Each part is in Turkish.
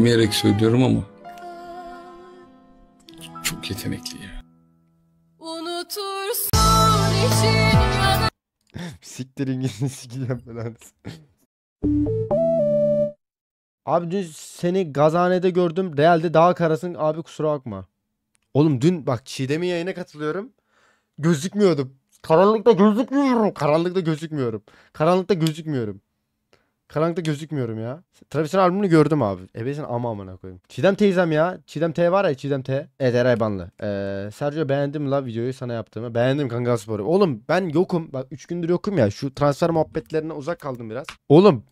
bilmeyerek söylüyorum ama çok yetenekli ya. Unutursun için Siktirin gidin sikeceğim falan. Abi dün seni gazanede gördüm. Real'de daha karasın. Abi kusura bakma. Oğlum dün bak Çiğdem'in yayına katılıyorum. Gözükmüyordum. Karanlıkta gözükmüyorum. Karanlıkta gözükmüyorum. Karanlıkta gözükmüyorum. Karanlıkta gözükmüyorum ya. Travis'in albümünü gördüm abi. Ebesin ama amına koyayım. Çiğdem teyzem ya. Çiğdem T var ya Çiğdem T. Evet Eray Banlı. Ee, Sergio beğendim la videoyu sana yaptığımı. Beğendim kanka sporu. Oğlum ben yokum. Bak 3 gündür yokum ya. Şu transfer muhabbetlerine uzak kaldım biraz. Oğlum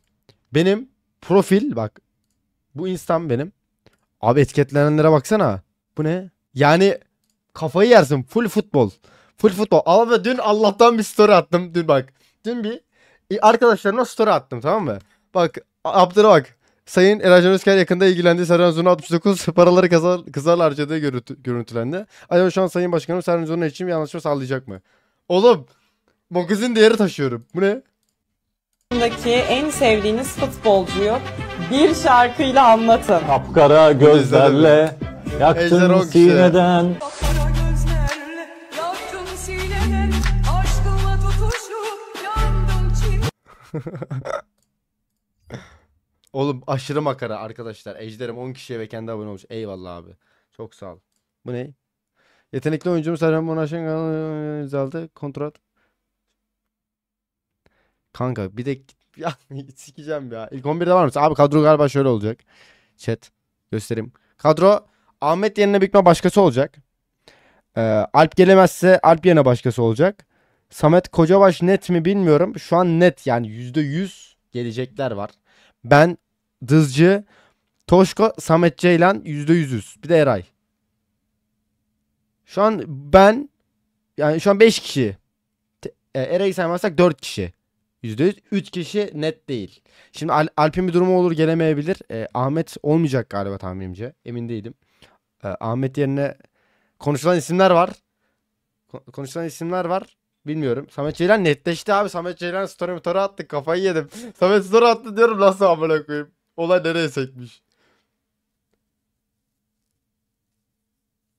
benim profil bak. Bu instam benim. Abi etiketlenenlere baksana. Bu ne? Yani kafayı yersin. Full futbol. Full futbol. Abi dün Allah'tan bir story attım. Dün bak. Dün bir arkadaşlarına story attım tamam mı? Bak Abdur'a bak. Sayın Eracan Özker yakında ilgilendi Serhan Zuna 69 paraları kazar, kızarla harcadığı görüntü, görüntülendi. Acaba şu an Sayın Başkanım Serhan Zuna için bir anlaşma sağlayacak mı? Oğlum magazin değeri taşıyorum. Bu ne? Daki en sevdiğiniz futbolcuyu bir şarkıyla anlatın. Kapkara gözlerle yaktın sineden. Oğlum aşırı makara arkadaşlar. Ejderim 10 kişiye ve kendi abone olmuş. Eyvallah abi. Çok sağ ol. Bu ne? Yetenekli oyuncumuz Serhan Monaş'ın imzaladı. Kontrat. Kanka bir de ya sikeceğim ya. İlk 11'de var mı? Abi kadro galiba şöyle olacak. Chat göstereyim. Kadro Ahmet yerine Bükme başkası olacak. Ee, Alp gelemezse Alp yerine başkası olacak. Samet Kocabaş net mi bilmiyorum. Şu an net yani %100 gelecekler var. Ben Dızcı, Toşko, Samet Ceylan %100'üz. Bir de Eray. Şu an ben yani şu an 5 kişi. E, Eray'ı saymazsak 4 kişi. %100. 3 kişi net değil. Şimdi Al Alp'in bir durumu olur gelemeyebilir. E, Ahmet olmayacak galiba tahminimce. Emin değilim. E, Ahmet yerine konuşulan isimler var. Ko konuşulan isimler var. Bilmiyorum. Samet Ceylan netleşti abi. Samet Ceylan story motoru attı. Kafayı yedim. Samet story attı diyorum nasıl amına koyayım. Olay nereye sekmiş.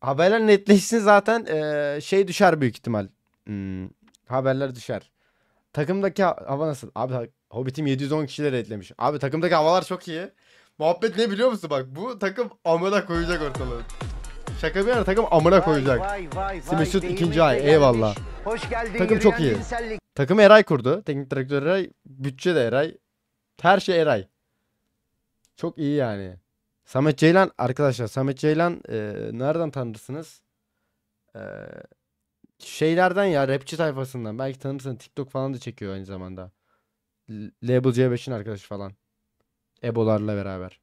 Haberler netleşsin zaten ee, şey düşer büyük ihtimal. Hmm, haberler düşer. Takımdaki hava nasıl? Abi Hobbit'im 710 kişiler etlemiş. Abi takımdaki havalar çok iyi. Muhabbet ne biliyor musun bak bu takım amına koyacak ortalığı. Şaka bir yana takım amına koyacak. Simesut ikinci ay eyvallah. Hoş geldin. Takım çok iyi. Cinsellik. Takımı Eray kurdu. Teknik direktör Eray. Bütçe de Eray. Her şey Eray. Çok iyi yani. Samet Ceylan arkadaşlar Samet Ceylan e, nereden tanırsınız? E, şeylerden ya rapçi tayfasından belki tanırsın TikTok falan da çekiyor aynı zamanda. L Label C5'in arkadaşı falan. Ebolarla beraber.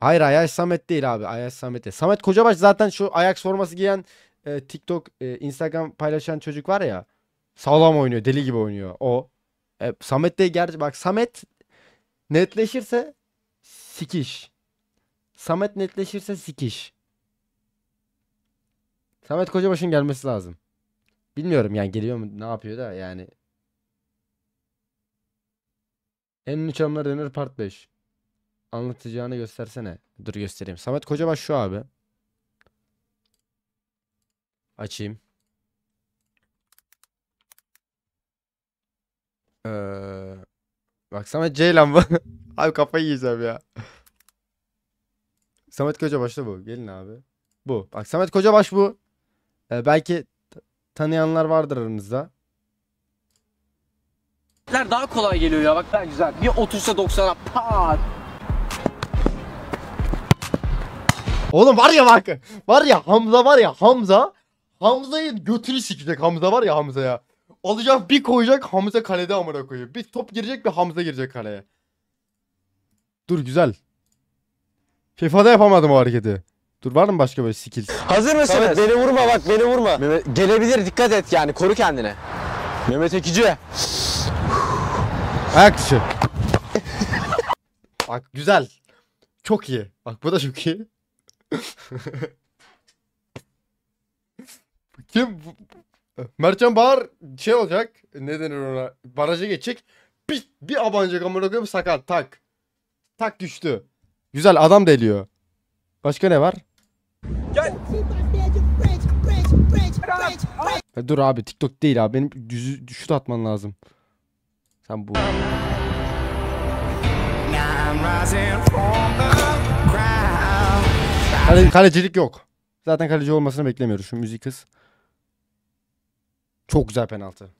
Hayır Ayaş Samet değil abi. Ayaş Samet değil. Samet Kocabaş zaten şu ayak forması giyen e, TikTok, e, Instagram paylaşan çocuk var ya. Sağlam oynuyor. Deli gibi oynuyor. O. E, Samet de gerçi bak Samet netleşirse sikiş. Samet netleşirse sikiş. Samet Kocabaş'ın gelmesi lazım. Bilmiyorum yani geliyor mu ne yapıyor da yani. En ünlü çalımlar denir part 5 anlatacağını göstersene. Dur göstereyim. Samet Kocabaş şu abi. Açayım. Ee, bak Samet Ceylan bu. abi kafayı yiyeceğim ya. Samet Kocabaş da bu. Gelin abi. Bu. Bak Samet Kocabaş bu. Ee, belki tanıyanlar vardır aranızda. Daha kolay geliyor ya bak ben güzel. Bir otursa 90'a pat. Oğlum var ya bak. Var ya Hamza var ya Hamza. Hamza'yı götünü sikecek Hamza var ya Hamza ya. Alacak bir koyacak Hamza kalede amına koyuyor. Bir top girecek bir Hamza girecek kaleye. Dur güzel. FIFA'da yapamadım o hareketi. Dur var mı başka böyle skill? Hazır mısınız? Samet beni vurma bak beni vurma. Mehmet, gelebilir dikkat et yani koru kendini. Mehmet Ekici. Ayak dışı. bak güzel. Çok iyi. Bak bu da çok iyi. Kim? Mertcan Bahar şey olacak. Ne denir ona? Baraja geçecek. Bir, bir abanacak amına koyayım sakat tak. Tak düştü. Güzel adam deliyor. Başka ne var? Gel. Ya dur abi TikTok değil abi. Benim düzü şut atman lazım. Sen bu. Kale, kalecilik yok. Zaten kaleci olmasını beklemiyoruz. Şu müzik kız. Çok güzel penaltı.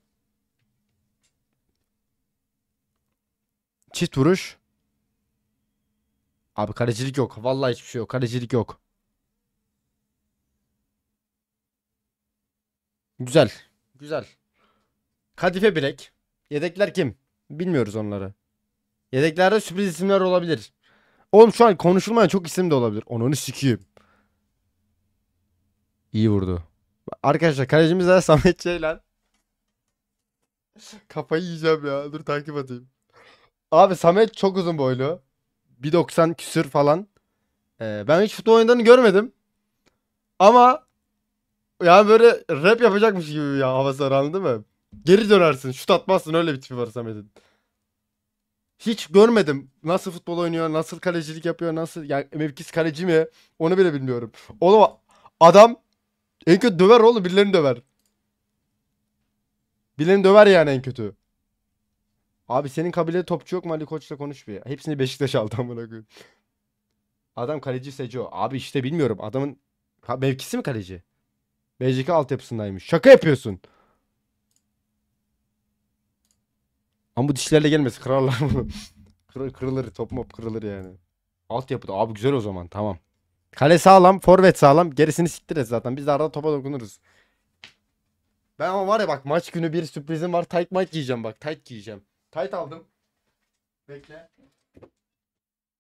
Çift vuruş. Abi kalecilik yok. Vallahi hiçbir şey yok. Kalecilik yok. Güzel. Güzel. Kadife Bilek. Yedekler kim? Bilmiyoruz onları. Yedeklerde sürpriz isimler olabilir. Oğlum şu an konuşulmayan çok isim de olabilir. Onanı sikiyim. İyi vurdu. Arkadaşlar kalecimiz de Samet Ceylan. Kafayı yiyeceğim ya. Dur takip atayım. Abi Samet çok uzun boylu. 1.90 küsür falan. Ee, ben hiç futbol oyunlarını görmedim. Ama yani böyle rap yapacakmış gibi ya havası anladın mı? Geri dönersin. Şut atmazsın öyle bir tipi var Samet'in hiç görmedim. Nasıl futbol oynuyor, nasıl kalecilik yapıyor, nasıl yani mevkisi kaleci mi? Onu bile bilmiyorum. Oğlum adam en kötü döver oğlum birilerini döver. Birilerini döver yani en kötü. Abi senin kabilede topçu yok mu Ali Koç'la konuş bir. Hepsini Beşiktaş aldı amına Adam kaleci Seco. Abi işte bilmiyorum. Adamın mevkisi mi kaleci? BCK altyapısındaymış. Şaka yapıyorsun. Ama bu dişlerle gelmesi kırarlar bunu. Kır, kırılır top mop kırılır yani. Altyapıda abi güzel o zaman tamam. Kale sağlam forvet sağlam gerisini siktir zaten biz de arada topa dokunuruz. Ben ama var ya bak maç günü bir sürprizim var. Tight might giyeceğim bak. Tight giyeceğim. Tight aldım. Bekle.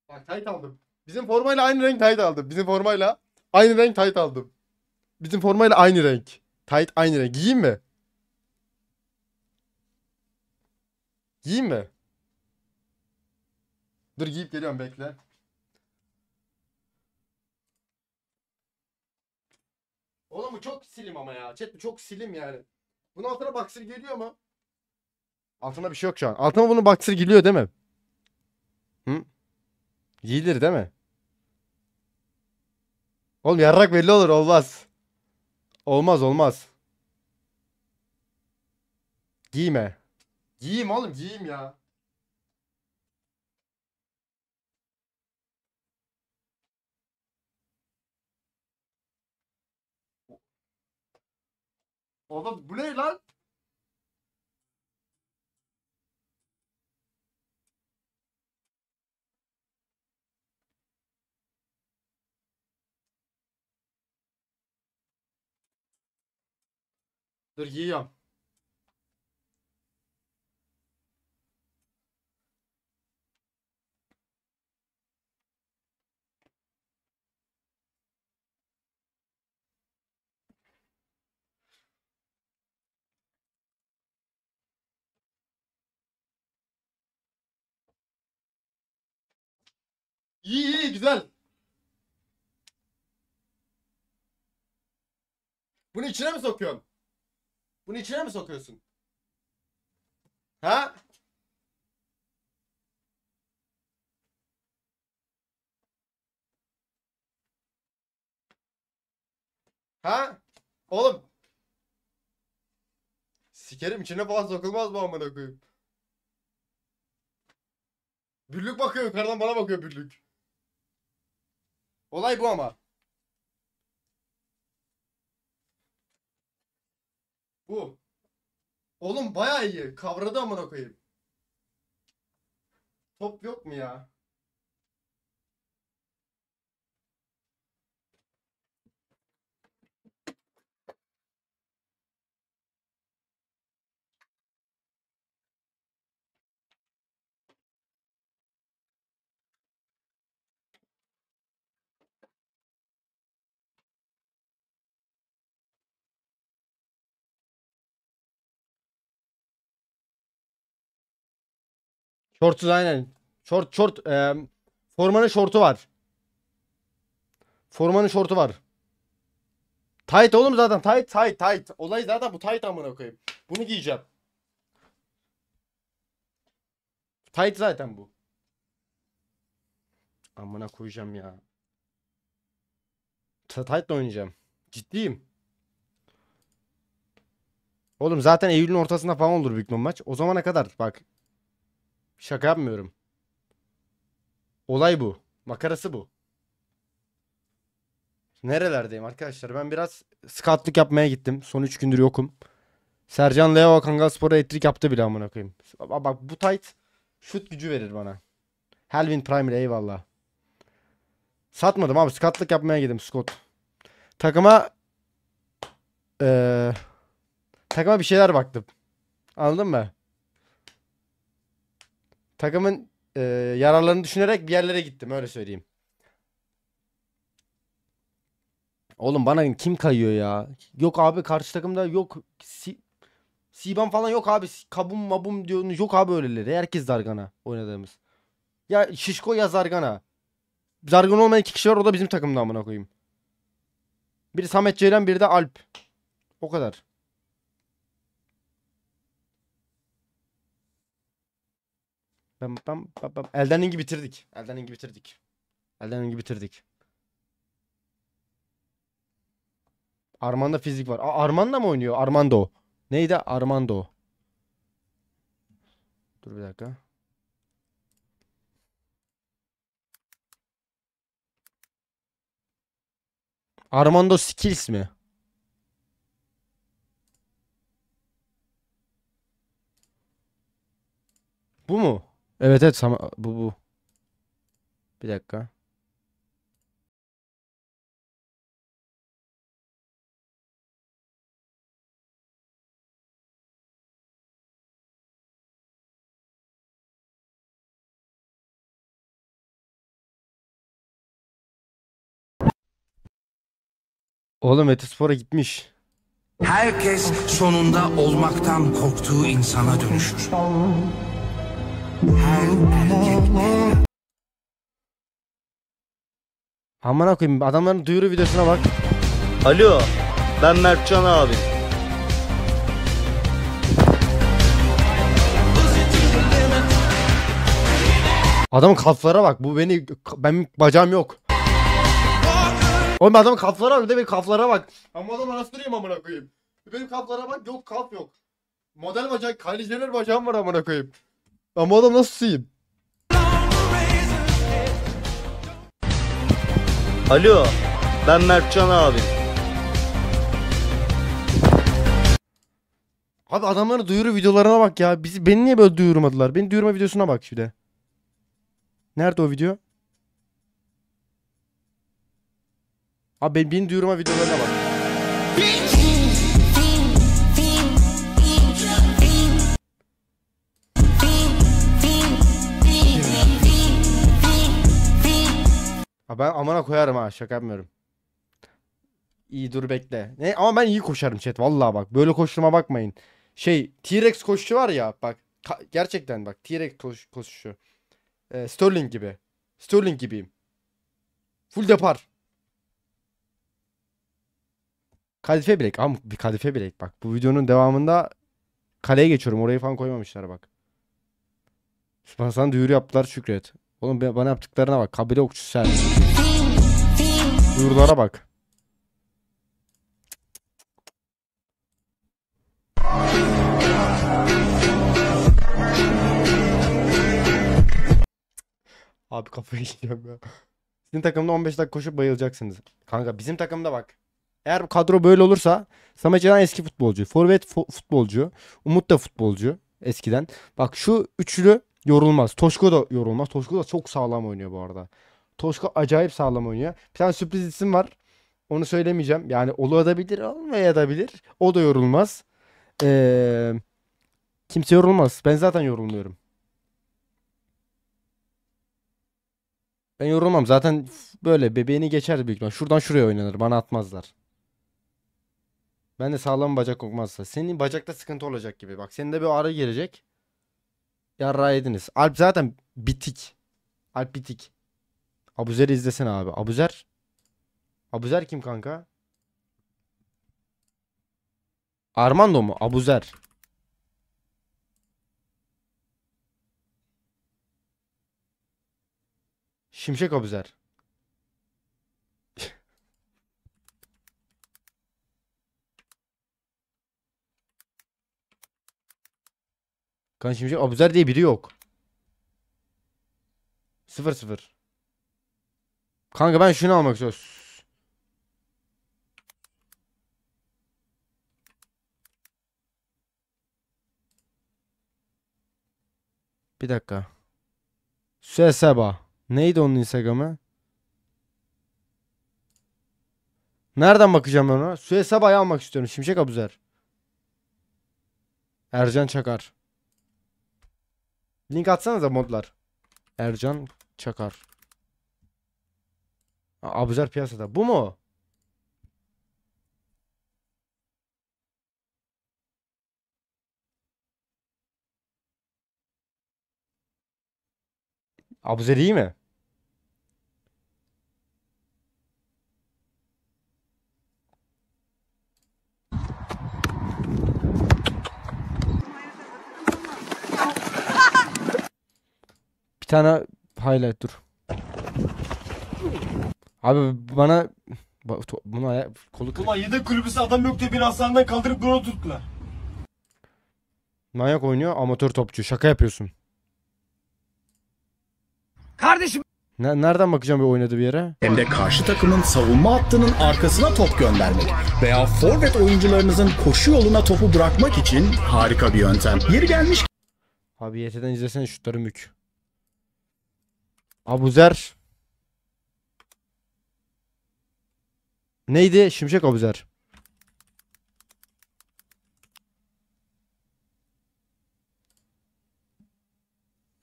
Bak tight aldım. Bizim formayla aynı renk tight aldım. Bizim formayla aynı renk tight aldım. Bizim formayla aynı renk. Tight aynı renk. Giyeyim mi? Giyeyim mi? Dur giyip geliyorum bekle. Oğlum bu çok silim ama ya. Chat bu çok silim yani. Bunun altına baksır geliyor mu? Altına bir şey yok şu an. Altına bunun baksır geliyor değil mi? Hı? Giyilir değil mi? Oğlum yarrak belli olur olmaz. Olmaz olmaz. Giyme. Giyeyim oğlum giyeyim ya. Oğlum bu ne lan? Dur giyiyorum. İyi iyi güzel. Bunu içine mi sokuyorsun? Bunu içine mi sokuyorsun? Ha? Ha? Oğlum. Sikerim içine falan sokulmaz mı amına koyayım? Büllük bakıyor yukarıdan bana bakıyor büllük. Olay bu ama. Bu. Oğlum bayağı iyi. Kavradı amına koyayım. Top yok mu ya? Şortsuz aynen. Şort şort e, formanın şortu var. Formanın şortu var. Tight oğlum zaten tight tight tight. Olay zaten bu tight amına koyayım. Bunu giyeceğim. Tight zaten bu. Amına koyacağım ya. Tight oynayacağım. Ciddiyim. Oğlum zaten Eylül'ün ortasında falan olur büyük maç. O zamana kadar bak Şaka yapmıyorum. Olay bu. Makarası bu. Nerelerdeyim arkadaşlar? Ben biraz skatlık yapmaya gittim. Son 3 gündür yokum. Sercan Leo Kangaspor'a etrik yaptı bile amına koyayım. Bak bu tight şut gücü verir bana. Helvin Primary eyvallah. Satmadım abi. Skatlık yapmaya gittim Scott. Takıma ee, takıma bir şeyler baktım. Anladın mı? takımın e, yararlarını düşünerek bir yerlere gittim öyle söyleyeyim. Oğlum bana kim kayıyor ya? Yok abi karşı takımda yok. Si Siban falan yok abi. Kabum mabum diyorsunuz. Yok abi öyleleri. Herkes Zargana oynadığımız. Ya Şişko ya Zargana. Zargana olmayan iki kişi var. O da bizim takımda amına koyayım. Biri Samet Ceylan biri de Alp. O kadar. Bam, bam, bam, bam. Elden Ring'i bitirdik. Elden Ring'i bitirdik. Elden Ring'i bitirdik. Armanda fizik var. Aa, Armanda mı oynuyor? Armando. Neydi? Armando. Dur bir dakika. Armando Skills mi? Bu mu? Evet evet sama bu bu. Bir dakika. Oğlum Etispor'a gitmiş. Herkes sonunda olmaktan korktuğu insana dönüşür. Aman koyayım adamların duyuru videosuna bak. Alo ben Mertcan abi. Adamın kaflara bak bu beni ben bacağım yok. Oğlum adamın kaflara de bir kaflara bak. Ama adamı nasıl durayım amına koyayım. Benim kaflara bak yok kaf yok. Model bacak, Kylie bacağım var amına koyayım. Ben bu adam nasıl siyim? Alo, ben Mertcan abi. Abi adamların duyuru videolarına bak ya. Bizi beni niye böyle duyurmadılar? Beni duyurma videosuna bak şimdi. Nerede o video? Abi beni, beni duyurma videolarına bak. Ha ben amana koyarım ha şaka yapmıyorum. İyi dur bekle. Ne? Ama ben iyi koşarım chat vallahi bak. Böyle koştuğuma bakmayın. Şey T-Rex koşuşu var ya bak. Gerçekten bak T-Rex koş koşuşu. Ee, Sterling gibi. Sterling gibiyim. Full depar. Kadife bilek. Ama bir kadife bilek bak. Bu videonun devamında kaleye geçiyorum. Orayı falan koymamışlar bak. Hasan duyuru yaptılar şükret. Oğlum bana yaptıklarına bak. Kabile okçusu sen. Duyurulara bak. Abi kafayı yiyeceğim ya. Sizin takımda 15 dakika koşup bayılacaksınız. Kanka bizim takımda bak. Eğer bu kadro böyle olursa Samet Canan eski futbolcu. Forvet futbolcu. Umut da futbolcu eskiden. Bak şu üçlü yorulmaz. Toşko da yorulmaz. Toşko da çok sağlam oynuyor bu arada. Toşko acayip sağlam oynuyor. Bir tane sürpriz isim var. Onu söylemeyeceğim. Yani olabilir olmayabilir. O da yorulmaz. Ee, kimse yorulmaz. Ben zaten yorulmuyorum. Ben yorulmam. Zaten böyle bebeğini geçer büyük ihtimal. Şuradan şuraya oynanır. Bana atmazlar. Ben de sağlam bacak kokmazsa. Senin bacakta sıkıntı olacak gibi. Bak senin de bir ağrı gelecek. Yarra ediniz. Alp zaten bitik. Alp bitik. Abuzer'i izlesene abi. Abuzer. Abuzer kim kanka? Armando mu? Abuzer. Şimşek Abuzer. Kan Şimşek Abuzer diye biri yok. 0-0. Kanka ben şunu almak istiyorum. Bir dakika. Süeseba. Neydi onun Instagram'ı? Nereden bakacağım ben ona? Süeseba'yı almak istiyorum. Şimşek Abuzer. Ercan Çakar. Link atsanıza modlar. Ercan Çakar. Abuzer piyasada. Bu mu? Abuzer iyi mi? Bir tane highlight dur. Abi bana Bak, to- bunu aya- kolu kırık. Ulan yedek kulübesi adam yok diye bir hastaneden kaldırıp bunu tuttular. Manyak oynuyor amatör topçu. Şaka yapıyorsun. Kardeşim Ne- nereden bakacağım bir oynadı bir yere? hem de karşı takımın savunma hattının arkasına top göndermek veya forvet oyuncularınızın koşu yoluna topu bırakmak için harika bir yöntem. Yeri gelmiş Abi yeteden izlesene şutları mük. Abuzer. Neydi? Şimşek Abuzer.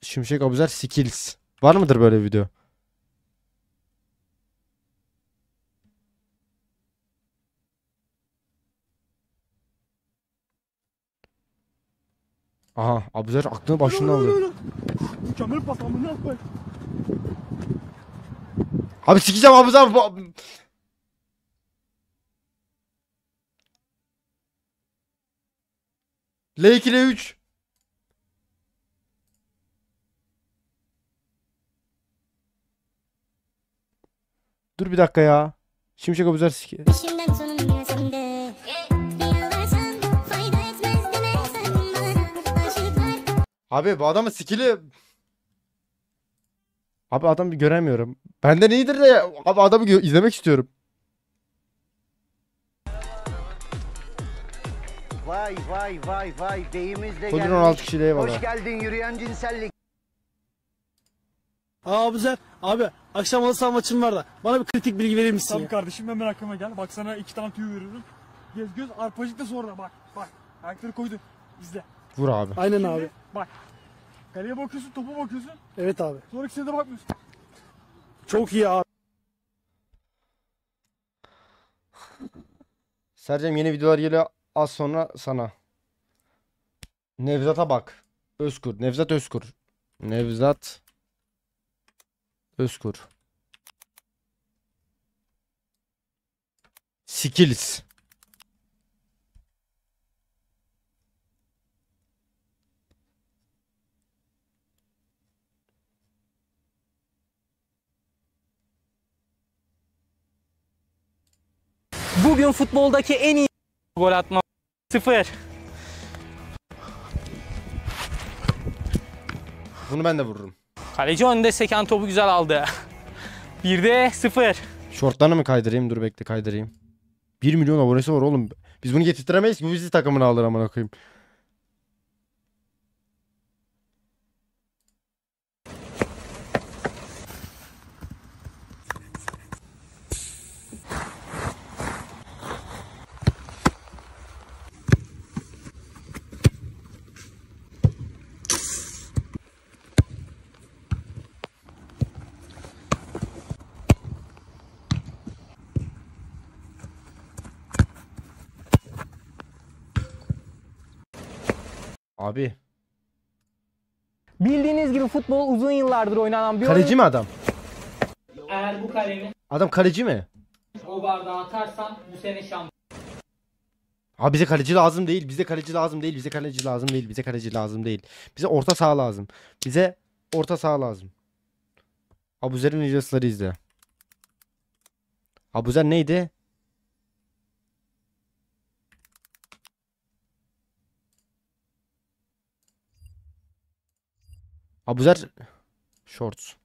Şimşek Abuzer Skills. Var mıdır böyle bir video? Aha Abuzer aklını başından alıyor. Mükemmel kafamı ne Abi sikeceğim abi abi. L2 L3 Dur bir dakika ya. Şimşek abuzer siki. Abi bu adamın sikili. Abi adamı göremiyorum. Benden iyidir de abi adamı izlemek istiyorum. Vay vay vay vay beyimizle Kodun 16 kişiyle eyvallah. Hoş geldin yürüyen cinsellik. Aa Abuzer abi akşam alırsan maçın var da bana bir kritik bilgi verir misin? Tabii ya? kardeşim hemen aklıma gel. Bak sana iki tane tüy veririm. Gez göz arpacık da sonra bak bak. Ayakları koydu. İzle. Vur abi. Aynen Şimdi, abi. Bak Kaleye bakıyorsun, topa bakıyorsun. Evet abi. Sonra ikisine de bakmıyorsun. Çok iyi abi. Sercem yeni videolar geliyor az sonra sana. Nevzat'a bak. Özkur. Nevzat Özkur. Nevzat Özkur. Skills. Bugün futboldaki en iyi gol atma sıfır. Bunu ben de vururum. Kaleci önde seken topu güzel aldı. Bir de sıfır. Şortlarını mı kaydırayım? Dur bekle kaydırayım. 1 milyon abonesi var oğlum. Biz bunu getirtiremeyiz ki. Bu bizi takımına alır amına koyayım. Abi. Bildiğiniz gibi futbol uzun yıllardır oynanan bir Kaleci oyun. mi adam? Eğer bu kalemi Adam kaleci mi? o bardağa atarsan bu sene şampiyon. Abi bize kaleci lazım değil. Bize kaleci lazım değil. Bize kaleci lazım değil. Bize kaleci lazım değil. Bize orta saha lazım. Bize orta saha lazım. Abuzer'in videoları izle. Abuzer neydi? Abuzer Shorts.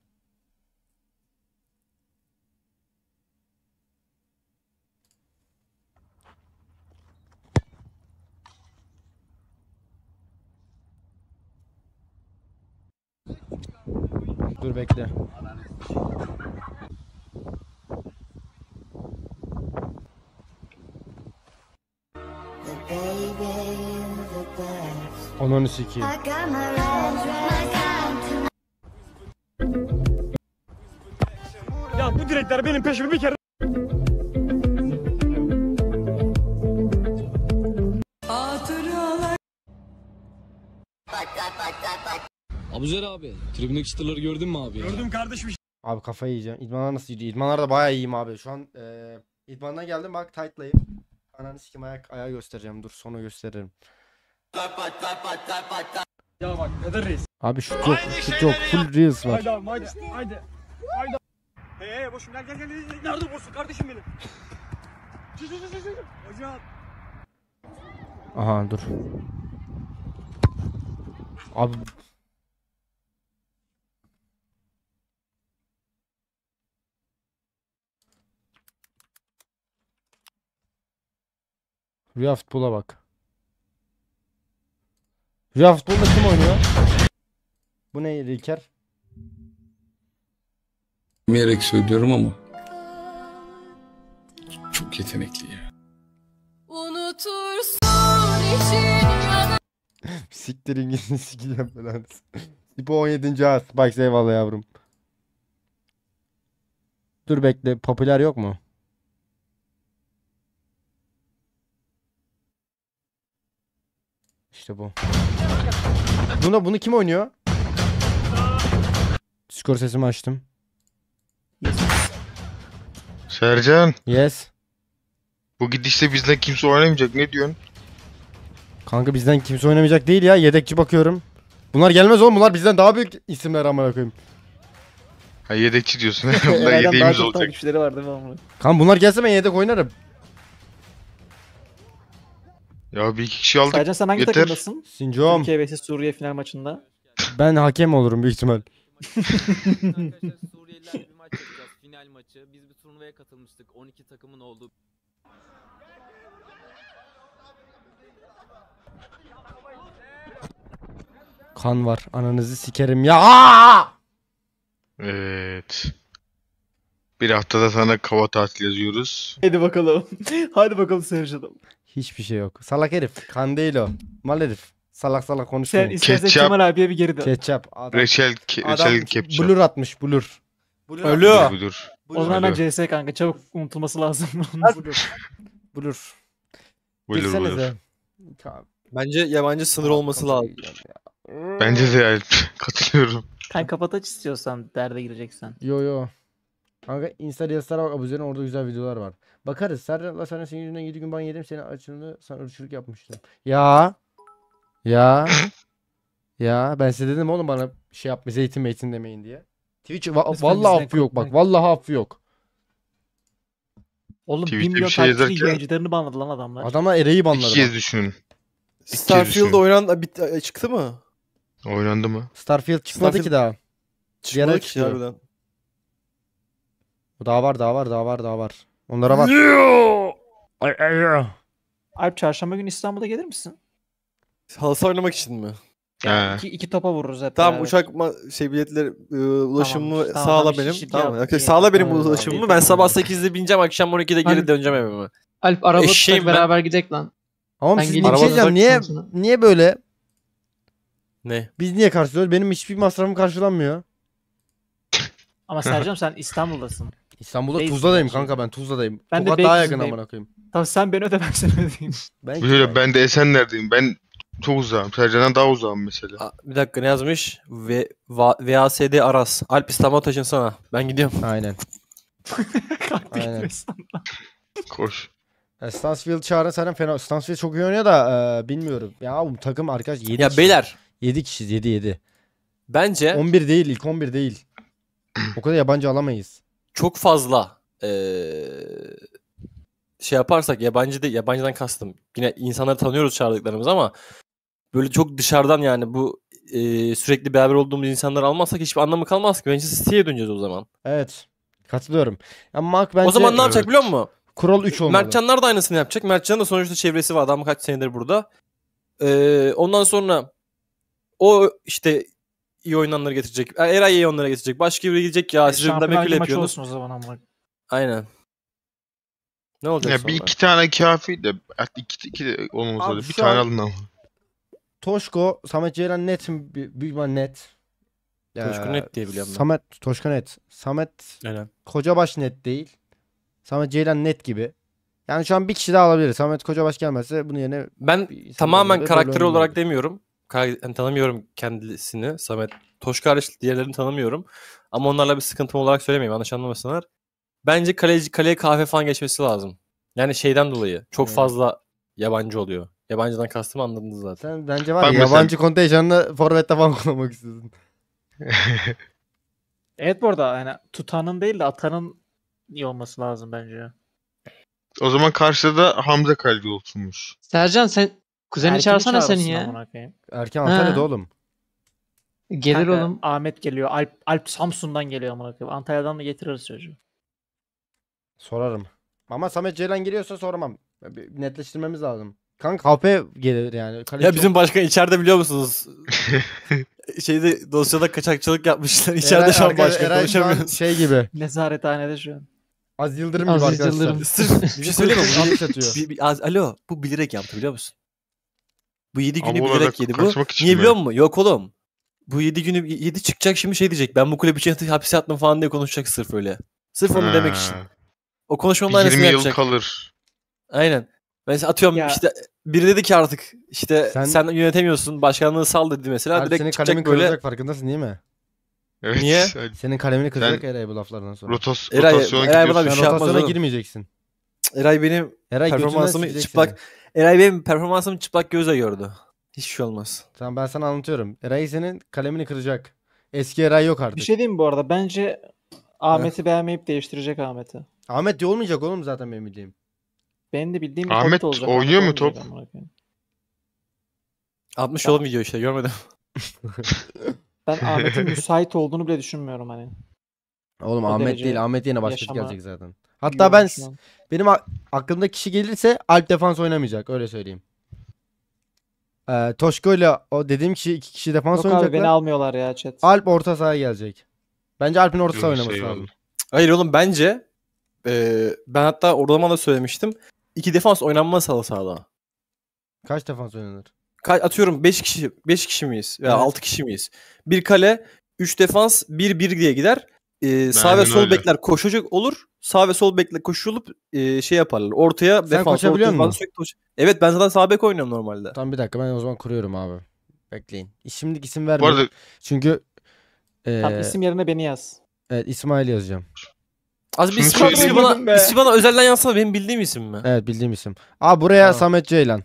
Dur bekle. Onun siki. Ya bu direkler benim peşimi bir kere... Abuzer abi, tribündeki çıtırları gördün mü abi? Gördüm kardeşim. Abi kafayı yiyeceğim. İdmanlar nasıl gidiyor? İdmanlar da bayağı iyiyim abi. Şu an e, idmandan geldim bak tightlayım. Ananı sikim ayak ayağı göstereceğim. Dur sonu gösteririm. Ya bak Kadir Abi şu çok, şu çok full reels var. Haydi abi, haydi, haydi. Haydi. Hey, hey boşum gel gel gel. Nerede boşsun kardeşim benim? Çık çık çık çık. Hocam. Aha dur. Abi Rüya futbola bak. Rüya futbolda kim oynuyor? Bu ne Riker? Bilmeyerek söylüyorum ama çok yetenekli ya. Unutursun için yana... Siktirin gidin sikeceğim falan. Tipo 17. as. Bak eyvallah yavrum. Dur bekle. Popüler yok mu? İşte bu. Bunu bunu kim oynuyor? Skor sesimi açtım. Sercan Yes. bu gidişle bizden kimse oynamayacak ne diyorsun? Kanka bizden kimse oynamayacak değil ya. Yedekçi bakıyorum. Bunlar gelmez oğlum. Bunlar bizden daha büyük isimler amına koyayım. Ha yedekçi diyorsun. Bunlar Eren yedeğimiz olacak. takipçileri var Kan bunlar gelse ben yedek oynarım. Ya bir iki kişi aldık. Sercan sen hangi Yeter. takımdasın? Sincom Türkiye vs Suriye final maçında. ben hakem olurum büyük ihtimal arkadaşlar Suriyelilerle bir maç yapacağız. Final maçı. Biz bir turnuvaya katılmıştık. 12 takımın olduğu. Kan var. Ananızı sikerim ya. Evet. Bir haftada sana kava tatil yazıyoruz. Hadi bakalım. Hadi bakalım Sercan'ım. Hiçbir şey yok. Salak herif. Kan değil o. Mal herif. Salak salak konuşma. Sen istersen Ketçap. Kemal abiye bir geri dön. Ketçap. Adam, Reçel, ke adam reçel ketçap. blur atmış blur. blur Ölü. Blur. blur. O zaman CS kanka çabuk unutulması lazım. blur. blur. Blur blur. Bence yabancı sınır olması lazım. Bence de yani katılıyorum. Sen kapat istiyorsan derde gireceksen. Yo yo. Kanka Instagram Reels'lara bak abuzene orada güzel videolar var. Bakarız. Serdar'la sana senin yüzünden 7 gün ban yedim. Seni açıldı. Sana ırkçılık yapmıştım. Ya. Ya. ya ben size dedim oğlum bana şey yapma zeytin meytin demeyin diye. Twitch va- Lütfen vallahi affı yok bak. korkmayın. Vallahi affı yok. Oğlum Tweet'te 1 bir milyon şey takipçi yayıncılarını banladı lan adamlar. Adama ereği banladı. İki kez düşünün. Starfield oynandı bit- e, çıktı mı? Oynandı mı? Starfield çıkmadı ki daha. Çıkmadı ara ki çıktı. harbiden. Daha var daha var daha var daha var. Onlara var. Alp çarşamba günü İstanbul'a gelir misin? Halısa oynamak için mi? Yani He. iki, iki topa vururuz hep. Tamam beraber. uçak ma- şey biletleri ıı, ulaşımımı Tamam, sağla hiç- benim. tamam. yapmayayım. Arkadaş, sağla benim Tamam, ee, ulaşımımı. Ben sabah 8'de bineceğim akşam 12'de geri Hani- döneceğim evime. Alp araba Eşeğim ben. beraber gidecek lan. Ama Ben siz bir geleyim. şey Niye, Arabanızı- niye böyle? Ne? Biz niye karşılıyoruz? Benim hiçbir masrafım karşılanmıyor. Ama Sercan sen İstanbul'dasın. İstanbul'da Değilsin Tuzla'dayım bence. kanka ben Tuzla'dayım. Ben Ben de Tokat daha yakın amına koyayım. Tamam sen beni öde ben seni ödeyeyim. Ben, Böyle ben de Esenler'deyim. Ben çok uzağım. Sercan'dan daha uzağım mesela. A, bir dakika ne yazmış? V, Va, VASD Aras. Alp İstanbul taşın sana. Ben gidiyorum. Aynen. Aynen. Koş. Ya e, Stansfield çağırın zaten fena. Stansfield çok iyi oynuyor da e, bilmiyorum. Ya bu takım arkadaş 7 Ya kişi. beyler. 7 kişi 7 7. Bence. 11 değil ilk 11 değil. o kadar yabancı alamayız. Çok fazla e, şey yaparsak yabancı de, yabancıdan kastım. Yine insanları tanıyoruz çağırdıklarımız ama böyle çok dışarıdan yani bu e, sürekli beraber olduğumuz insanları almazsak hiçbir anlamı kalmaz ki. Manchester City'ye döneceğiz o zaman. Evet. Katılıyorum. Ya Mark bence... O zaman ne yapacak biliyor musun? Kural 3 olmalı. Mertcanlar da aynısını yapacak. Mertcan'ın da sonuçta çevresi var. Adam kaç senedir burada. Ee, ondan sonra o işte iyi oynananları getirecek. E, Eray iyi onlara getirecek. Başka biri gidecek ya. E, Siz de Mekül yapıyorsunuz. olsun o zaman ama. Aynen. Ne olacak ya sonra? Bir iki tane kafi de İki iki de olmamız lazım. Bir tane alın ama. Toşko, Samet Ceylan net bir Büyük ihtimal net. Toşko net diye biliyorum ben. Samet, Toşko net. Samet Öyle. Kocabaş net değil. Samet Ceylan net gibi. Yani şu an bir kişi daha alabilir. Samet Kocabaş gelmezse bunun yerine... Ben tamamen karakter olarak demiyorum. Yani tanımıyorum kendisini Samet. Toşko hariç diğerlerini tanımıyorum. Ama onlarla bir sıkıntım olarak söylemeyeyim. Yanlış anlamasınlar. Bence kaleci, kaleye kahve falan geçmesi lazım. Yani şeyden dolayı çok evet. fazla yabancı oluyor. Yabancıdan kastım anladınız zaten. bence var ya, Bak mesela- yabancı kontenjanını forvette falan kullanmak istiyorsun. Evet bu arada yani tutanın değil de atanın iyi olması lazım bence. O zaman karşıda Hamza kalbi olsunmuş. Sercan sen kuzeni Erkin'i çağırsana çağırırsın senin ya. Erken Antalya'da Ha. oğlum. Gelir Kanka, oğlum. Ahmet geliyor. Alp, Alp Samsun'dan geliyor amına koyayım. Antalya'dan da getiririz çocuğu. Sorarım. Ama Samet Ceylan geliyorsa sormam. Netleştirmemiz lazım. Kanka HP gelir yani. Kale ya çok... bizim başkan içeride biliyor musunuz? Şeyde dosyada kaçakçılık yapmışlar. İçeride Eray, şu an başkan Eray konuşamıyoruz. Şey gibi. Nezarethanede şu an. Az Yıldırım gibi arkadaşlar. Az Yıldırım. Sırf bir şey söyleyeyim mi? Yanlış atıyor. Bir, bir, az, alo bu bilerek yaptı biliyor musun? Bu 7 günü bilerek yedi bu. Niye biliyor musun? Yok oğlum. Bu 7 günü 7 çıkacak şimdi şey diyecek. Ben bu kulüp için şey hapse attım falan diye konuşacak sırf öyle. Sırf onu demek için. O konuşmanın aynısını yapacak. 20 yıl kalır. Aynen. Mesela atıyorum Ya- işte biri dedi ki artık işte sen, Sen- yönetemiyorsun başkanlığı sal dedi mesela. Abi senin Direkt kalemin böyle kırılacak farkındasın değil mi? Evet. Niye? Senin kalemini kıracak Eray bu laflardan sonra. Rotos. Eray- Eray bana bir gidiyorsun. Şey sen şey yapmaz rotasyona girmeyeceksin. Eray benim Eray Performansımı çıplak- çıplak. Eray benim performansımı çıplak gözle gördü. Hiç şey olmaz. Tamam ben sana anlatıyorum. Eray senin kalemini kıracak. Eski Eray yok artık. Bir şey diyeyim bu arada? Bence Ahmet'i beğenmeyip değiştirecek Ahmet'i. Ahmet diye olmayacak oğlum zaten benim bildiğim. Ben de bildiğim Ahmet olacak. oynuyor mu top? 60 tamam. video işte görmedim. ben Ahmet'in müsait olduğunu bile düşünmüyorum hani. Oğlum o Ahmet değil. Ahmet yine başkası yaşama... gelecek zaten. Hatta ben benim aklımda kişi gelirse Alp defans oynamayacak öyle söyleyeyim. Ee, Toşko ile o dediğim kişi iki kişi defans Yok oynayacaklar. Abi beni almıyorlar ya chat. Alp orta sahaya gelecek. Bence Alp'in orta saha oynaması şey lazım. Hayır oğlum bence e, ben hatta orada da söylemiştim iki defans oynanmaz halı sahada. Kaç defans oynanır? Ka- atıyorum 5 kişi 5 kişi miyiz veya evet. kişi miyiz? Bir kale, 3 defans, 1 1 diye gider. Ee, sağ ve sol öyle. bekler koşacak olur. Sağ ve sol bekle koşulup e, şey yaparlar. Ortaya Sen defans koşabiliyor ortaya, musun? Koş- evet ben zaten sağ bek oynuyorum normalde. Tam bir dakika ben o zaman kuruyorum abi. Bekleyin. Şimdi isim vermeyin. arada... Çünkü e, Tam isim yerine beni yaz. Evet İsmail yazacağım. Az bir ismi, ismi, bana, ismi bana özelden yansana benim bildiğim isim mi? Evet bildiğim isim. Aa buraya tamam. Samet Ceylan.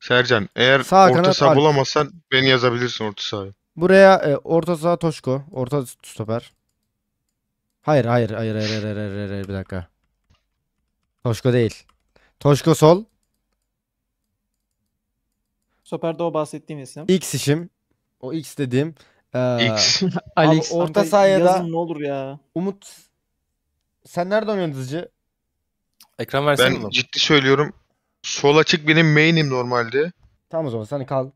Sercan eğer Sağ orta saha bulamazsan beni yazabilirsin orta sahaya. Buraya e, orta saha Toşko. Orta stoper. Hayır hayır hayır hayır hayır hayır, hayır, hayır bir dakika. Toşko değil. Toşko sol. Stoper'de o bahsettiğim isim. X işim. O X dediğim ee, X. Alex orta sahaya da ne olur ya. Umut sen nerede oynuyorsun hızlıcı? Ekran versene Ben mi? ciddi söylüyorum. Sol açık benim main'im normalde. Tamam o zaman sen kal.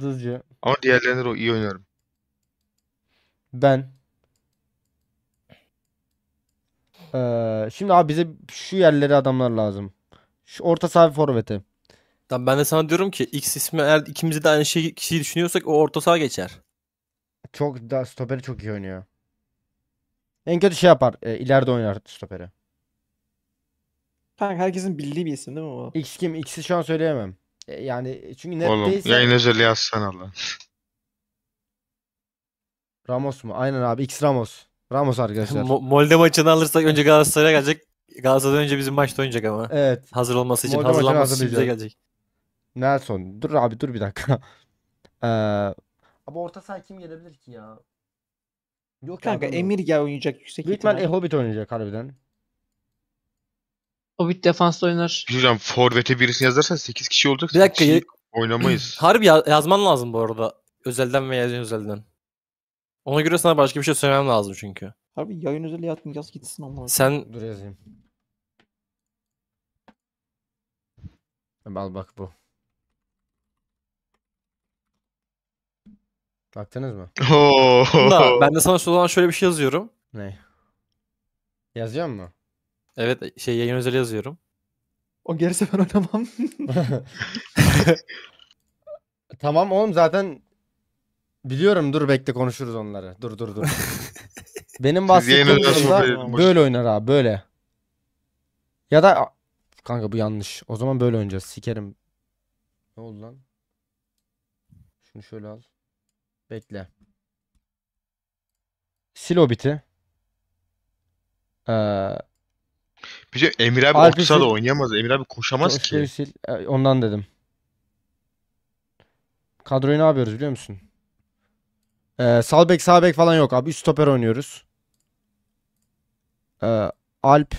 Dızcı. Ama diğerlerinde de iyi oynuyorum. Ben. Ee, şimdi abi bize şu yerleri adamlar lazım. Şu orta saha forveti. Tamam ben de sana diyorum ki X ismi eğer ikimiz de aynı şeyi kişiyi düşünüyorsak o orta saha geçer. Çok da stoperi çok iyi oynuyor. En kötü şey yapar. E, ileride oynar stoperi. Kanka herkesin bildiği bir isim değil mi bu? X kim? X'i şu an söyleyemem. E, yani çünkü Oğlum neredeyse yayın özeli yazsana lan. Ramos mu? Aynen abi X Ramos. Ramos arkadaşlar. Mo- Molde maçını alırsak önce Galatasaray'a gelecek. Galatasaray'dan önce bizim maçta oynayacak ama. Evet. Hazır olması için. hazırlanması için bize gelecek. Nelson. Dur abi dur bir dakika. ee, Abi orta saha kim gelebilir ki ya? Yok Kanka adam Emir ya oynayacak yüksek büyük ihtimal. ihtimal E Hobbit oynayacak harbiden. Hobbit defansta oynar. Hocam forvete birisini yazarsan 8 kişi olacak. Bir dakika, sekiz kişi oynamayız. Harbi yazman lazım bu arada. Özelden veya özelden. Ona göre sana başka bir şey söylemem lazım çünkü. Abi yayın özel yatmıyor yaz gitsin ama. Sen Dur yazayım. Al bak bu. Baktınız mı? Oo. ben de sana şu zaman şöyle bir şey yazıyorum. Ne? Yazıyor mu? Evet şey yayın özel yazıyorum. O gerisi ben oynamam. tamam oğlum zaten biliyorum dur bekle konuşuruz onları. Dur dur dur. Benim bahsettiğim böyle oynar abi böyle. Ya da kanka bu yanlış. O zaman böyle oynayacağız. Sikerim. Ne oldu lan? Şunu şöyle al. Bekle. Sil o biti. Ee, Bir şey Emir abi Alp orta da oynayamaz. Emir abi koşamaz ki. Coşku'yu e, Ondan dedim. Kadroyu ne yapıyoruz biliyor musun? Ee, Salbek bek falan yok abi. Üst stoper oynuyoruz. Ee, Alp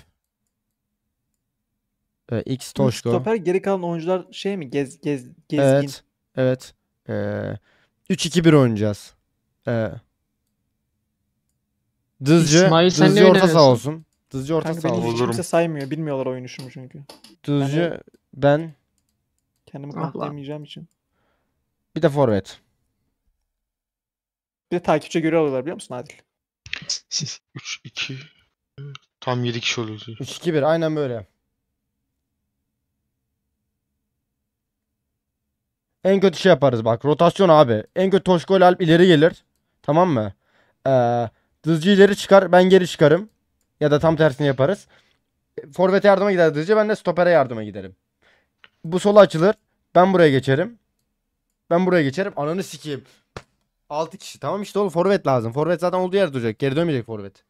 ee, X Üç Toşko. Stoper geri kalan oyuncular şey mi? Gez gez gezgin. Evet. Evet. Ee, 3-2-1 oynayacağız. Ee, Dızcı, İsmail, Dızcı orta sağ olsun. Dızcı orta sağ. saha beni olsun. hiç Olurum. kimse saymıyor. Bilmiyorlar oyunuşumu çünkü. Dızcı, ben, Kendimi Allah. için. bir de forvet. Bir de takipçi göre alıyorlar biliyor musun Adil? 3, 2, tam 7 kişi oluyor. 3-2-1 aynen böyle. En kötü şey yaparız bak. Rotasyon abi. En kötü Toşkol Alp ileri gelir. Tamam mı? Ee, Dızcı ileri çıkar. Ben geri çıkarım. Ya da tam tersini yaparız. Forvet'e yardıma gider Dızcı. Ben de stopere yardıma giderim. Bu sola açılır. Ben buraya geçerim. Ben buraya geçerim. Ananı sikeyim. 6 kişi. Tamam işte oğlum forvet lazım. Forvet zaten olduğu yerde duracak. Geri dönmeyecek forvet.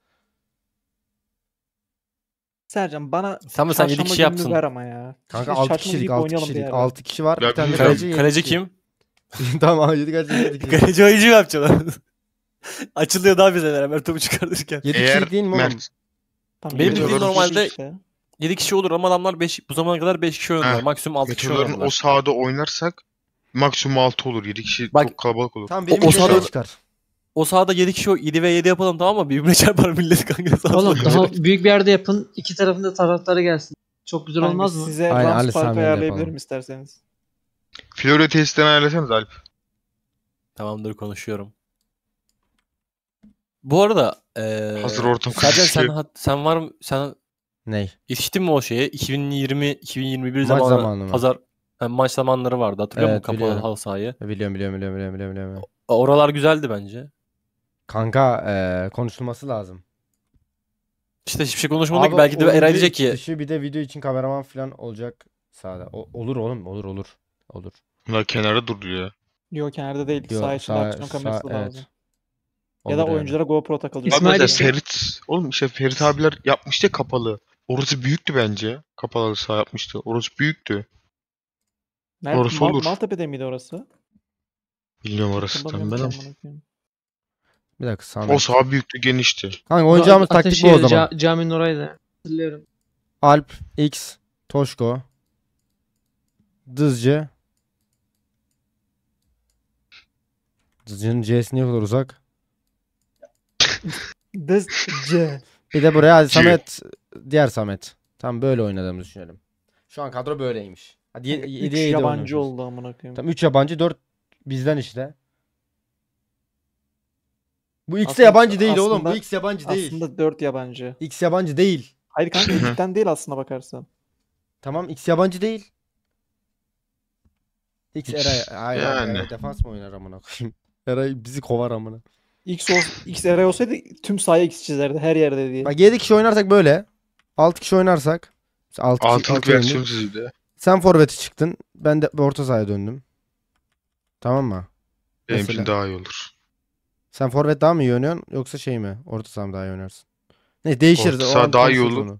Sercan bana Sen mi sen 7 kişi yapsın. Ver ama ya. Kanka 6 kişilik 6 kişilik 6 kişi var. Ya, bir tane kaleci. Kaleci kim? tamam 7 kaleci. Kaleci oyuncu mu yapacaksın? Açılıyor daha bize beraber topu çıkartırken. 7 kişi değil mi oğlum? Tamam, Benim dediğim normalde işte. 7 kişi olur ama adamlar 5 bu zamana kadar 5 kişi oynadılar. Maksimum 6 kişi oynadılar. O sahada oynarsak maksimum 6 olur. 7 kişi Bak, çok kalabalık olur. Tamam benim o, o sahada çıkar o sahada 7 kişi o 7 ve 7 yapalım tamam mı? Birbirine çarpar millet kanka. Oğlum daha büyük bir yerde yapın. İki tarafında taraftarı gelsin. Çok güzel Aynen, olmaz mı? Size Aynen, Rams ayarlayabilirim isterseniz. Florya tesisten ayarlasanız Alp. Tamamdır konuşuyorum. Bu arada ee, hazır ortam Sadece sen sen var mı sen Ney? Yetiştin mi o şeye? 2020 2021 zamanı, zamanı mı? pazar yani maç zamanları vardı. Hatırlıyor evet, musun kapalı hal sahayı? biliyorum biliyorum biliyorum biliyorum. biliyorum. Oralar güzeldi bence. Kanka e, konuşulması lazım. İşte hiçbir şey konuşmadık Abi, belki de Eray diyecek ki. Dışı bir de video için kameraman falan olacak sağda. O, olur oğlum olur olur. Olur. Bunlar kenarda dur diyor. Yok kenarda değil. Yok, sağ içinde aksiyon kamerası sağ, lazım. Evet. Ya da oyunculara yani. GoPro takılıyor. Abi mesela Ferit, oğlum işte Ferit abiler yapmıştı kapalı. Orası büyüktü bence. Kapalı sağ yapmıştı. Orası büyüktü. Nerede? Orası Mal, olur. Maltepe'de miydi orası? Bilmiyorum orası. Ben, ben bir dakika sağ. O sağ büyüktü genişti. Hangi oynayacağımız taktik bu o zaman. Ca caminin orayı da hatırlıyorum. Alp, X, Toşko, Dızcı. Dızcı'nın C'si niye kadar uzak? Dızcı. Bir de buraya hadi Samet, diğer Samet. Tam böyle oynadığımızı düşünelim. Şu an kadro böyleymiş. Hadi 7 yabancı oynuyoruz. oldu amına koyayım. Tam 3 yabancı 4 bizden işte. Bu X Aslında- yabancı değil oğlum. Bu X yabancı değil. Aslında 4 yabancı. X yabancı değil. Hayır kanka Egypt'ten değil aslına bakarsan. Tamam X yabancı değil. X era, Eray. Hayır, yani. Eray defans mı oynar amına koyayım? Eray bizi kovar amına. X, ol- X era olsaydı tüm sahaya X çizerdi her yerde diye. Bak 7 kişi oynarsak böyle. 6 kişi oynarsak. 6 Altılık versiyon çizildi. Sen forveti çıktın. Ben de orta sahaya döndüm. Tamam mı? Benim daha iyi olur. Sen forvet daha mı iyi oynuyorsun yoksa şey mi? Orta saha mı daha iyi oynarsın? Ne değişir. Orta saha daha iyi olur.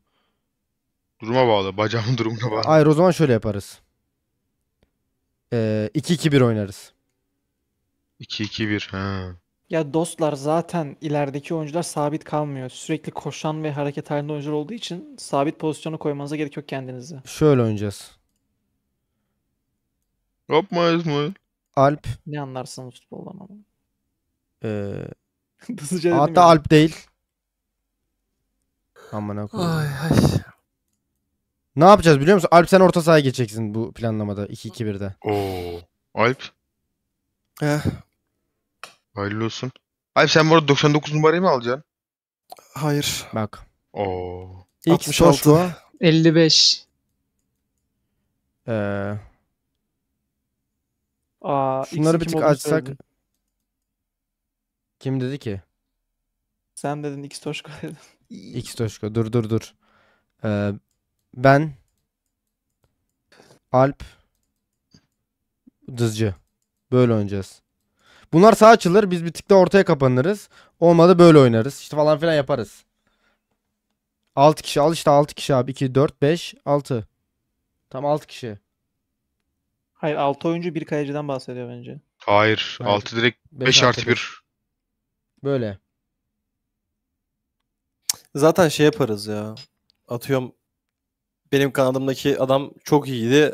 Duruma bağlı. Bacağımın durumuna bağlı. Hayır o zaman şöyle yaparız. Ee, 2-2-1 oynarız. 2-2-1. Ha. Ya dostlar zaten ilerideki oyuncular sabit kalmıyor. Sürekli koşan ve hareket halinde oyuncular olduğu için sabit pozisyona koymanıza gerek yok kendinizi. Şöyle oynayacağız. Yapma İsmail. Alp. Ne anlarsın futboldan ama. Ee, hatta Alp değil. Aman koyayım. Ay ay. Ne yapacağız biliyor musun? Alp sen orta sahaya geçeceksin bu planlamada 2-2-1'de. Oo. Alp. Eh, Hayırlı olsun. Alp sen bu arada 99 numarayı mı alacaksın? hayır. Bak. Oo. İlk 66. skor bu. 55. Ee, Aa, şunları bir tık açsak. Kim dedi ki? Sen dedin X Toşko dedin. X Toşko. Dur dur dur. Ee, ben Alp Dızcı. Böyle oynayacağız. Bunlar sağ açılır. Biz bir tık da ortaya kapanırız. Olmadı böyle oynarız. İşte falan filan yaparız. 6 kişi. Al işte 6 kişi abi. 2, 4, 5, 6. Tam 6 kişi. Hayır 6 oyuncu bir kaleciden bahsediyor bence. Hayır. Hayır. 6 direkt 5 artı 1. Böyle. Zaten şey yaparız ya. Atıyorum benim kanadımdaki adam çok iyiydi.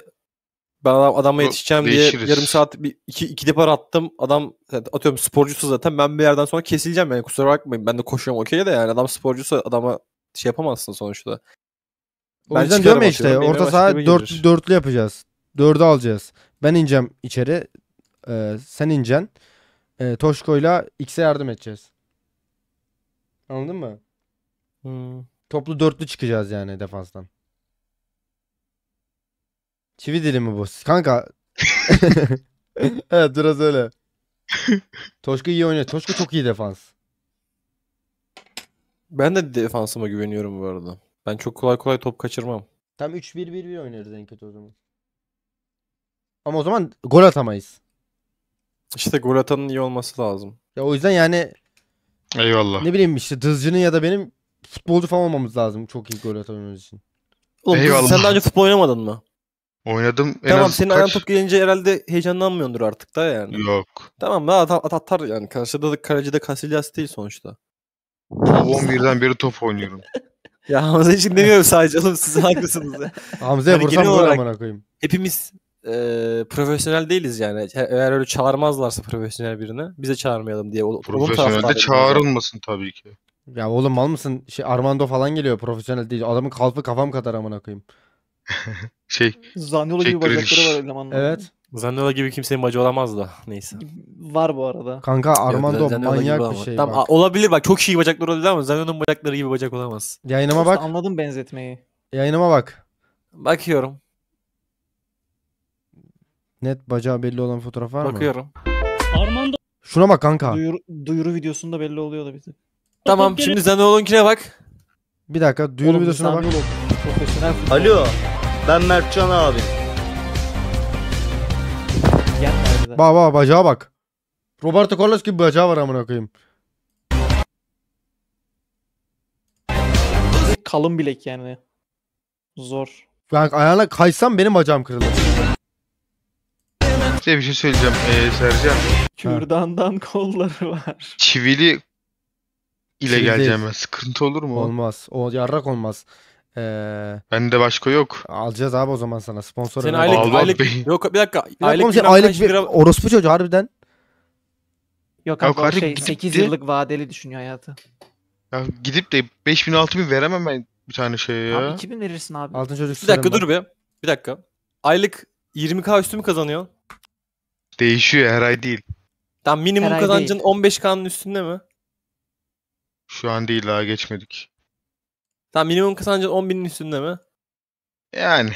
Ben adam, adama yetişeceğim diye yarım saat bir, iki, iki depar attım. Adam atıyorum sporcusu zaten ben bir yerden sonra kesileceğim yani kusura bakmayın. Ben de koşuyorum okey de yani adam sporcusu adama şey yapamazsın sonuçta. O yüzden diyorum ya işte orta saha dört, dörtlü yapacağız. Dördü alacağız. Ben ineceğim içeri. Ee, sen ineceksin e, Toşko'yla X'e yardım edeceğiz. Anladın mı? Hmm. Toplu dörtlü çıkacağız yani defanstan. Çivi dili mi bu? Kanka. evet biraz öyle. Toşko iyi oynuyor. Toşko çok iyi defans. Ben de defansıma güveniyorum bu arada. Ben çok kolay kolay top kaçırmam. Tam 3-1-1-1 oynarız en kötü o zaman. Ama o zaman gol atamayız. İşte gol atanın iyi olması lazım. Ya o yüzden yani Eyvallah. ne bileyim işte Dızcı'nın ya da benim futbolcu falan olmamız lazım çok iyi gol atabilmemiz için. Oğlum Eyvallah. sen daha önce futbol oynamadın mı? Oynadım. En tamam az senin kaç... ayağın top gelince herhalde heyecanlanmıyordur artık da yani. Yok. Tamam da at, at, atar yani. Karşıda da kalecide Casillas değil sonuçta. 11'den beri top oynuyorum. ya Hamza için demiyorum sadece oğlum siz haklısınız ya. Hamza'ya yani vursam gol amına koyayım. Hepimiz e, profesyonel değiliz yani. Eğer öyle çağırmazlarsa profesyonel birini bize çağırmayalım diye. Profesyonelde çağırılmasın yani. tabii ki. Ya oğlum mal mısın? Şey Armando falan geliyor profesyonel değil. Adamın kalfı kafam kadar amına koyayım. şey. Zanyola şey gibi bacakları var şey. elemanın. Evet. Zanyola gibi kimsenin bacı olamaz da neyse. Var bu arada. Kanka Armando Yok, manyak bir şey. Tamam, bak. olabilir bak çok iyi bacakları olabilir ama Zaniola'nın bacakları gibi bacak olamaz. Yayınıma bak. Anladım benzetmeyi. Yayınıma bak. Bakıyorum. Net bacağı belli olan fotoğraf var mı? Bakıyorum. Armando Şuna bak kanka. Duyuru, duyuru videosunda belli oluyor da bize. Tamam şimdi Zanoğlu'nkine bak. Bir dakika duyuru Oğlum, videosuna bak. Alo. Ben Mertcan abi. Gel nerede? Bak bak bacağa bak. Roberto Carlos gibi bacağı var amına koyayım. Kalın bilek yani. Zor. Ben ayağına kaysam benim bacağım kırılır de bir şey söyleyeceğim ee, Sercan. Kürdandan kolları var. Çivili ile Çivili geleceğim ben. Sıkıntı olur mu? Olmaz. O yarrak olmaz. Ee, de başka yok. Alacağız abi o zaman sana sponsor. Senin aylık, Allah aylık bey. yok bir dakika. Bir aylık, dakika aylık bir lira... orospu çocuğu harbiden. Yok abi, yok, abi şey, 8 de... yıllık vadeli düşünüyor hayatı. Ya gidip de 5000 6000 veremem ben bir tane şey ya. Abi 2000 verirsin abi. Altın çocuk. Bir dakika dur be. Bir dakika. Aylık 20k üstü mü kazanıyor? Değişiyor her ay değil. Tam minimum Her kazancın 15K'nın üstünde mi? Şu an değil daha geçmedik. Tam minimum kazancın 10 binin üstünde mi? Yani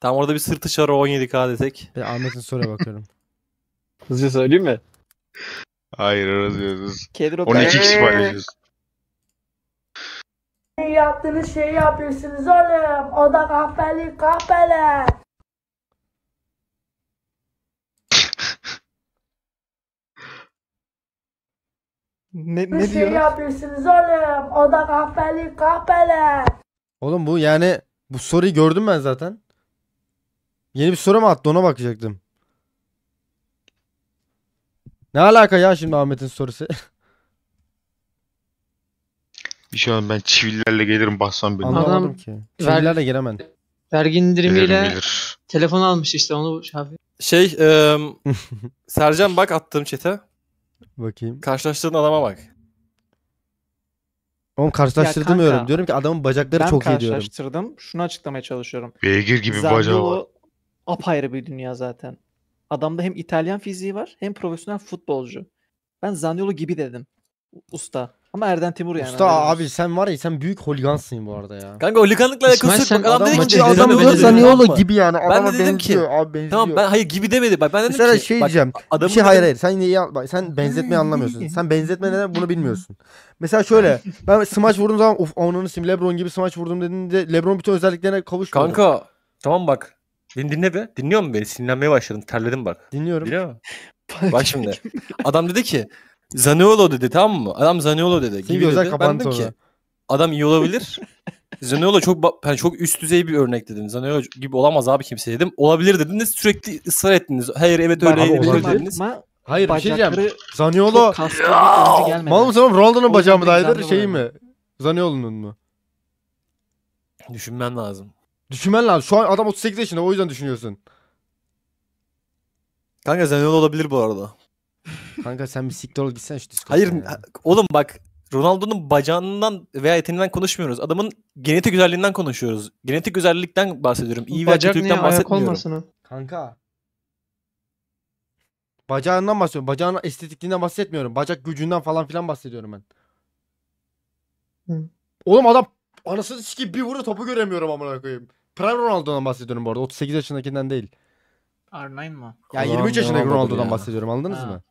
Tam orada bir sırtı var 17K desek. Ve Ahmet'in soruya bakıyorum. Hızlıca söyleyeyim mi? hayır orası yazıyoruz. Kedro 12 kişi paylaşıyoruz. yaptığınız şeyi yapıyorsunuz oğlum. O da kahpeli kahpeler. Ne, ne bir şey diyor? yapıyorsunuz oğlum. O da kahpeli kahpeli. Oğlum bu yani bu soruyu gördüm ben zaten. Yeni bir soru mu attı ona bakacaktım. Ne alaka ya şimdi Ahmet'in sorusu? Bir şey olmaz ben çivillerle gelirim bassam beni. Anlamadım ki. Çivilerle gelemen. Vergi Gelirim indirimiyle telefon almış işte onu şey e, Sercan bak attığım çete. Bakayım. Karşılaştığın adama bak. Oğlum karşılaştırdımıyorum. kanka, diyorum ki adamın bacakları çok iyi diyorum. Ben karşılaştırdım. Şunu açıklamaya çalışıyorum. Beygir gibi bacağı var. apayrı bir dünya zaten. Adamda hem İtalyan fiziği var hem profesyonel futbolcu. Ben Zaniolo gibi dedim. Usta. Ama Erden Timur yani. Usta Erden abi sen var ya sen büyük holigansın bu arada ya. Kanka holiganlıkla alakası yok. Bak adam, dedi ki adam olursa niye olur gibi yani. Ben de dedim ki. Abi benziyor. Tamam ben hayır gibi demedi. Bak ben dedim Mesela ki. şey diyeceğim. Adamın şey hayır hayır sen niye bak, sen benzetmeyi anlamıyorsun. Sen benzetme neden bunu bilmiyorsun. Mesela şöyle ben smaç vurduğum zaman of ananı sim Lebron gibi smaç vurdum dediğinde Lebron bütün özelliklerine kavuşmadı. Kanka tamam bak. Beni dinle be. Dinliyor musun beni? Sinirlenmeye başladım. Terledim bak. Dinliyorum. Biliyor musun? bak şimdi. Adam dedi ki Zaniolo dedi tamam mı? Adam Zaniolo dedi. Senin gibi dedi. Ben dedim ki adam iyi olabilir. Zaniolo çok ben çok üst düzey bir örnek dedim. Zaniolo gibi olamaz abi kimse dedim. Olabilir dedim dediniz sürekli ısrar ettiniz. Hayır evet öyle Abi, olabilir dediniz. Hayır bir şey diyeceğim. bacakları Zaniolo çok kaslı Ronaldo'nun O bacağı mı yüzden şey mi? Zaniolo'nun mu? Düşünmen lazım. Düşünmen lazım. Şu an adam 38 yaşında o yüzden düşünüyorsun. Kanka Zaniolo olabilir bu arada. Kanka sen bir siktir ol gitsene şu Discord'a. Hayır ya. oğlum bak Ronaldo'nun bacağından veya yeteneğinden konuşmuyoruz. Adamın genetik güzelliğinden konuşuyoruz. Genetik güzellikten bahsediyorum. İyi veya Bacak kötülükten ne? Ayak bahsetmiyorum. olmasın o. Kanka. Bacağından bahsediyorum. bacağın estetikliğinden bahsetmiyorum. Bacak gücünden falan filan bahsediyorum ben. Hı. Oğlum adam anasını sikip bir vuru topu göremiyorum amına koyayım. Prime Ronaldo'dan bahsediyorum bu arada. 38 yaşındakinden değil. R9 mı? Ya 23 yaşındaki Ronaldo'dan ya? bahsediyorum anladınız Ha. mı?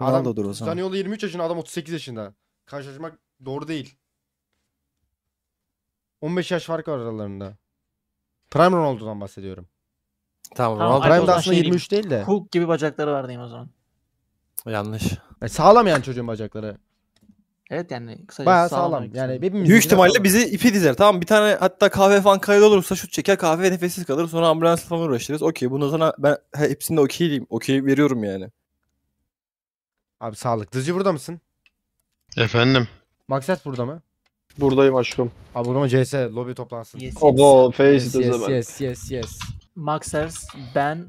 Ronaldo'dur o zaman. Zaniolo 23 yaşında adam 38 yaşında. Karşılaşmak doğru değil. 15 yaş fark var aralarında. Prime Ronaldo'dan bahsediyorum. Tamam, tamam Ronaldo Prime aslında şey 23 değil de. Hulk gibi bacakları var diyeyim o zaman. Yanlış. E, sağlam yani çocuğun bacakları. Evet yani kısaca Bayağı sağlam. sağlam. Yani hepimiz Büyük ihtimalle sağlam. bizi ipi dizer. Tamam bir tane hatta kahve falan kaydı olursa şut çeker kahve nefessiz kalır. Sonra ambulans falan uğraşırız. Okey bunu sana ben hepsinde okey diyeyim, Okey veriyorum yani. Abi sağlık. Dızcı burada mısın? Efendim. Maksat burada mı? Buradayım aşkım. Abi burada mı CS lobby toplansın. Yes, Ogo face yes, yes, yes, yes, yes, yes. Maxers ben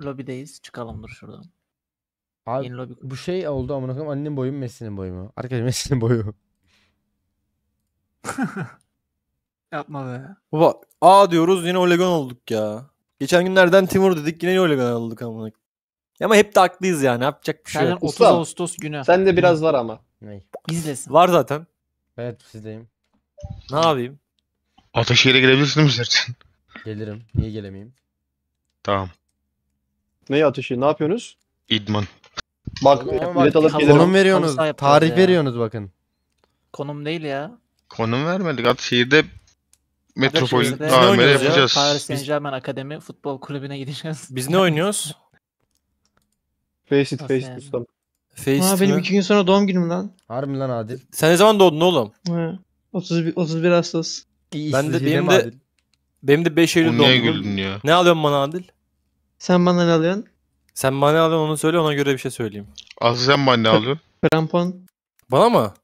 lobideyiz. Çıkalım dur şuradan. Abi Yeni lobi... bu şey oldu amına koyayım. Annenin boyu mu Messi'nin boyu mu? Arkadaş Messi'nin boyu. Yapma be. Baba A diyoruz yine Olegon olduk ya. Geçen günlerden Timur dedik yine Olegon olduk amına ama hep de haklıyız yani. Yapacak bir şey Senden yok. 30 Usta, Ağustos günü. Sen de biraz var ama. Ne? İzlesin. Var zaten. Evet sizdeyim. Ne yapayım? Ataşehir'e gelebilirsin mi zaten? Gelirim. Niye gelemeyeyim? Tamam. Neyi ateşi? Ne yapıyorsunuz? İdman. Bak bilet alıp gelirim. Konum veriyorsunuz. Konum Tarih ya. veriyorsunuz bakın. Konum değil ya. Konum vermedik. Ataşehir'de Metropol AMR yapacağız. Paris Saint Germain Akademi Futbol Kulübü'ne gideceğiz. Biz ne oynuyoruz? Face it, face it yani? ustam. Face Ha benim iki gün sonra doğum günüm lan. Harbi lan Adil. Sen ne zaman doğdun oğlum? Ha. 31, 31 Ağustos. İyi Ben de- benim de- Benim de 5 Oğlum Eylül niye doğum günüm. ya? Ne alıyorsun bana Adil? Sen bana ne alıyorsun? Sen bana ne alıyorsun onu söyle ona göre bir şey söyleyeyim. Aslı sen bana ne alıyorsun? Krampon. Bana mı?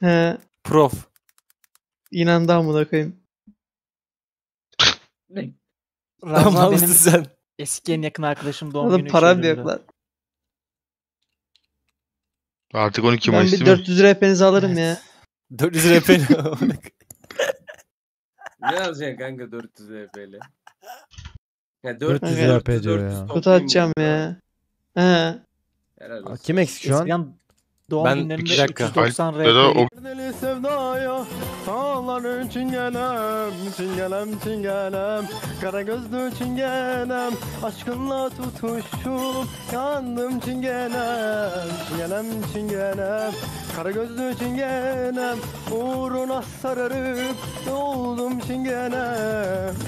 He. Prof. İnandı amına koyayım. Ramazan Ramazan benim sen. eski en yakın arkadaşım doğum günü param da yok lan. Artık 12 ben Mayıs Ben bir 400 RP'nizi alırım evet. ya. 400 RP'ni Ne alacaksın kanka 400 RP'li? Ya 400 RP diyor ya. Kutu atacağım ya. He. Kim eksik şu an? Eskiden Doğum ben günlerinde iki dakika. 390 RP. O... sevdaya Sağlar çingenem Çingenem çingenem Kara gözlü çingenem Aşkınla tutuşup Yandım çingenem Çingenem çingenem Kara gözlü çingenem Uğruna sararıp Doldum çingenem